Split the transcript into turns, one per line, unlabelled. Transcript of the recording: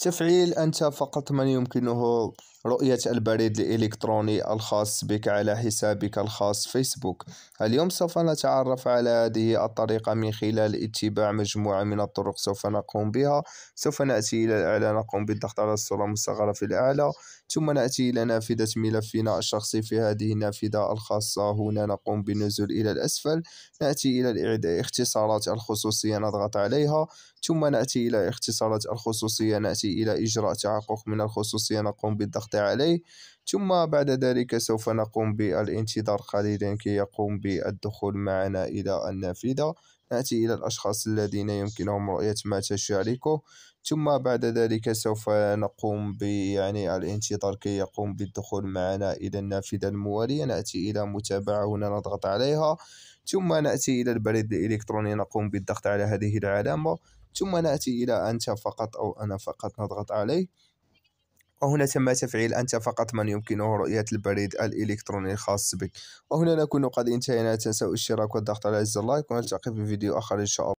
تفعيل أنت فقط من يمكنه رؤية البريد الإلكتروني الخاص بك على حسابك الخاص فيسبوك اليوم سوف نتعرف على هذه الطريقة من خلال اتباع مجموعة من الطرق سوف نقوم بها سوف نأتي إلى الأعلى نقوم بالضغط على الصورة المصغرة في الأعلى ثم نأتي إلى نافذة ملفنا الشخصي في هذه النافذة الخاصة هنا نقوم بالنزول إلى الأسفل نأتي إلى اختصارات الخصوصية نضغط عليها ثم نأتي إلى اختصارات الخصوصية نأتي إلى إجراء تحقق من الخصوصية نقوم بالضغط الضغط عليه ثم بعد ذلك سوف نقوم بالانتظار قليلا كي يقوم بالدخول معنا إلى النافذة نأتي إلى الأشخاص الذين يمكنهم رؤية ما تشاركه ثم بعد ذلك سوف نقوم بيعني الانتظار كي يقوم بالدخول معنا إلى النافذة الموالية نأتي إلى متابعة هنا نضغط عليها ثم نأتي إلى البريد الإلكتروني نقوم بالضغط على هذه العلامة ثم نأتي إلى أنت فقط أو أنا فقط نضغط عليه وهنا تم تفعيل أنت فقط من يمكنه رؤية البريد الإلكتروني الخاص بك وهنا نكون قد انتهينا تنسوا الاشتراك والضغط على زر اللايك ونلتقي في فيديو آخر إن شاء الله